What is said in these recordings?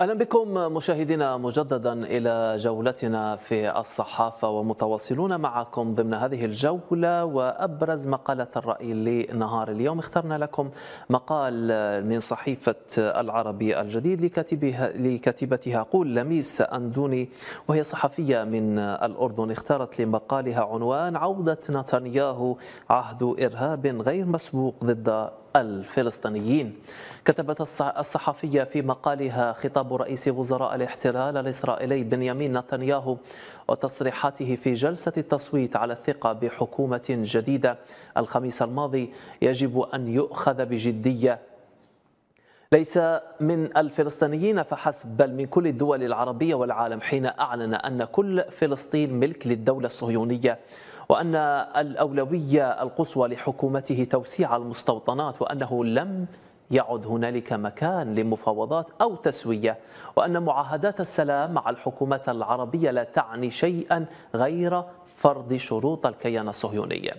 اهلا بكم مشاهدينا مجددا الى جولتنا في الصحافه ومتواصلون معكم ضمن هذه الجوله وابرز مقاله الراي لنهار اليوم اخترنا لكم مقال من صحيفه العربي الجديد لكاتبها لكاتبتها قول لميس اندوني وهي صحفيه من الاردن اختارت لمقالها عنوان عوده نتنياهو عهد ارهاب غير مسبوق ضد الفلسطينيين كتبت الصحفية في مقالها خطاب رئيس وزراء الاحتلال الإسرائيلي بنيامين نتنياهو وتصريحاته في جلسة التصويت على الثقة بحكومة جديدة الخميس الماضي يجب أن يؤخذ بجدية ليس من الفلسطينيين فحسب بل من كل الدول العربية والعالم حين أعلن أن كل فلسطين ملك للدولة الصهيونية وأن الأولوية القصوى لحكومته توسيع المستوطنات وأنه لم يعد هنالك مكان لمفاوضات أو تسوية وأن معاهدات السلام مع الحكومات العربية لا تعني شيئا غير فرض شروط الكيان الصهيوني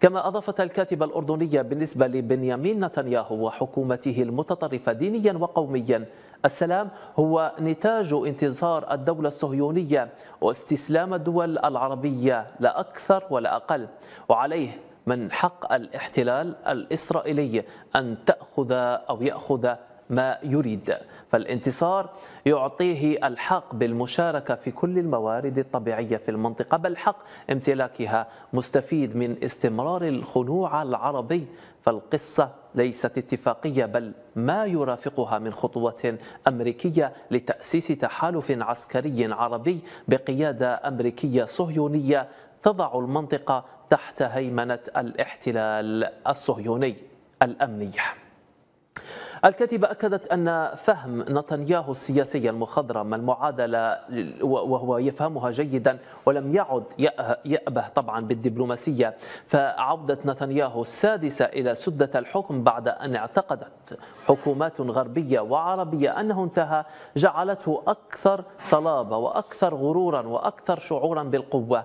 كما أضافت الكاتبة الأردنية بالنسبة لبنيامين نتنياهو وحكومته المتطرفة دينيا وقوميا السلام هو نتاج انتصار الدولة الصهيونية واستسلام الدول العربية لا أكثر ولا أقل وعليه من حق الاحتلال الإسرائيلي أن تأخذ أو يأخذ ما يريد فالانتصار يعطيه الحق بالمشاركة في كل الموارد الطبيعية في المنطقة بل حق امتلاكها مستفيد من استمرار الخنوع العربي فالقصة ليست اتفاقية بل ما يرافقها من خطوة أمريكية لتأسيس تحالف عسكري عربي بقيادة أمريكية صهيونية تضع المنطقة تحت هيمنة الاحتلال الصهيوني الأمنية الكاتبة أكدت أن فهم نتنياهو السياسي المخضرم المعادلة وهو يفهمها جيدا ولم يعد يأبه طبعا بالدبلوماسية فعودة نتنياهو السادسة إلى سدة الحكم بعد أن اعتقدت حكومات غربية وعربية أنه انتهى جعلته أكثر صلابة وأكثر غرورا وأكثر شعورا بالقوة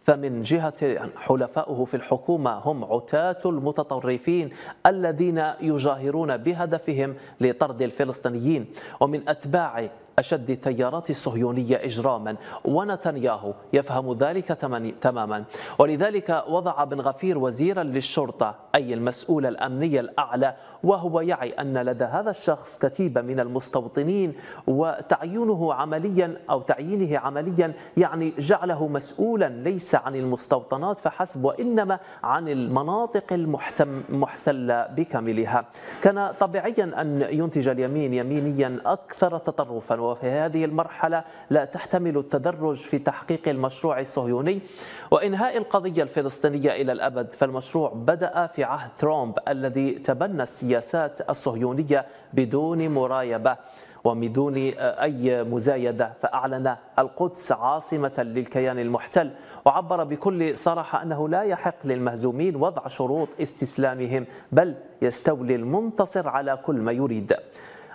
فمن جهة حلفائه في الحكومة هم عتاة المتطرفين الذين يجاهرون بهدفهم لطرد الفلسطينيين ومن أتباع أشد التيارات الصهيونية إجراما ونتنياهو يفهم ذلك تماما ولذلك وضع بن غفير وزيرا للشرطة أي المسؤول الأمني الأعلى وهو يعي أن لدى هذا الشخص كتيبة من المستوطنين وتعيينه عمليا أو تعيينه عمليا يعني جعله مسؤولا ليس عن المستوطنات فحسب وإنما عن المناطق المحتلة بكاملها كان طبيعيا أن ينتج اليمين يمينيا أكثر تطرفا وفي هذه المرحلة لا تحتمل التدرج في تحقيق المشروع الصهيوني وإنهاء القضية الفلسطينية إلى الأبد فالمشروع بدأ في عهد ترامب الذي تبنى السياسات الصهيونية بدون مرايبة ومدون أي مزايدة فأعلن القدس عاصمة للكيان المحتل وعبر بكل صراحة أنه لا يحق للمهزومين وضع شروط استسلامهم بل يستولي المنتصر على كل ما يريد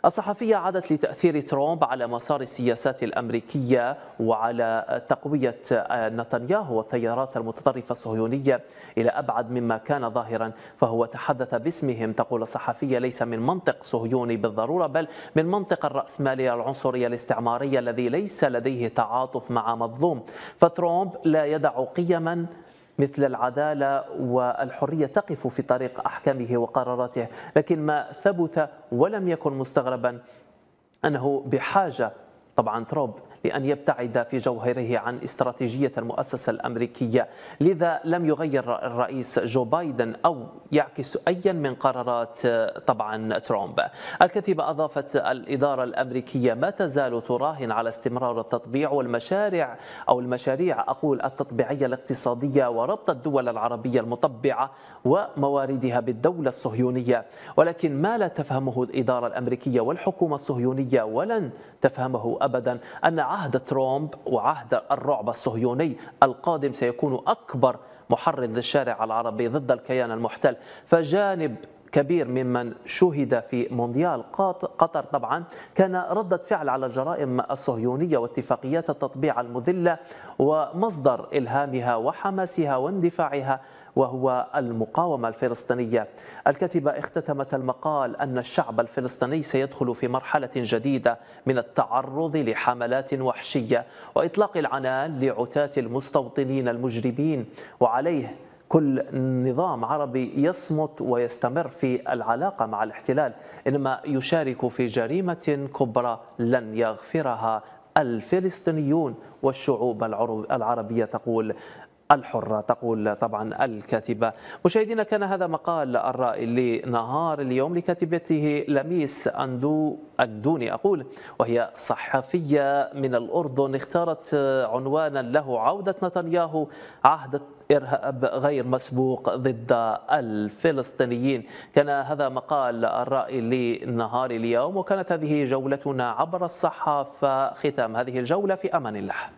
الصحفية عادت لتأثير ترامب على مسار السياسات الأمريكية وعلى تقوية نتنياهو والتيارات المتطرفة الصهيونية إلى أبعد مما كان ظاهرا فهو تحدث باسمهم تقول الصحفية ليس من منطق صهيوني بالضرورة بل من منطق الرأسمالية العنصرية الاستعمارية الذي ليس لديه تعاطف مع مظلوم فترامب لا يدع قيما مثل العدالة والحرية تقف في طريق أحكامه وقراراته لكن ما ثبت ولم يكن مستغربا أنه بحاجة طبعا تروب بأن يبتعد في جوهره عن استراتيجية المؤسسة الأمريكية لذا لم يغير الرئيس جو بايدن أو يعكس أيا من قرارات طبعا ترامب الكتيبة أضافت الإدارة الأمريكية ما تزال تراهن على استمرار التطبيع والمشاريع أو المشاريع أقول التطبيعية الاقتصادية وربط الدول العربية المطبعة ومواردها بالدولة الصهيونية ولكن ما لا تفهمه الإدارة الأمريكية والحكومة الصهيونية ولن تفهمه أبدا أن عهد ترامب وعهد الرعب الصهيوني القادم سيكون أكبر محرض للشارع العربي ضد الكيان المحتل فجانب كبير ممن شهد في مونديال قطر طبعا كان ردة فعل على الجرائم الصهيونية واتفاقيات التطبيع المذلة ومصدر إلهامها وحماسها واندفاعها وهو المقاومة الفلسطينية الكاتبة اختتمت المقال أن الشعب الفلسطيني سيدخل في مرحلة جديدة من التعرض لحملات وحشية وإطلاق العنان لعتاة المستوطنين المجرمين وعليه كل نظام عربي يصمت ويستمر في العلاقة مع الاحتلال إنما يشارك في جريمة كبرى لن يغفرها الفلسطينيون والشعوب العربية تقول الحرة تقول طبعا الكاتبة مشاهدينا كان هذا مقال الرأي لنهار اليوم لكاتبته لميس أندو أندوني أقول وهي صحفية من الأردن اختارت عنوانا له عودة نتنياهو عهد إرهاب غير مسبوق ضد الفلسطينيين كان هذا مقال الرأي لنهار اليوم وكانت هذه جولتنا عبر الصحافة ختام هذه الجولة في أمان الله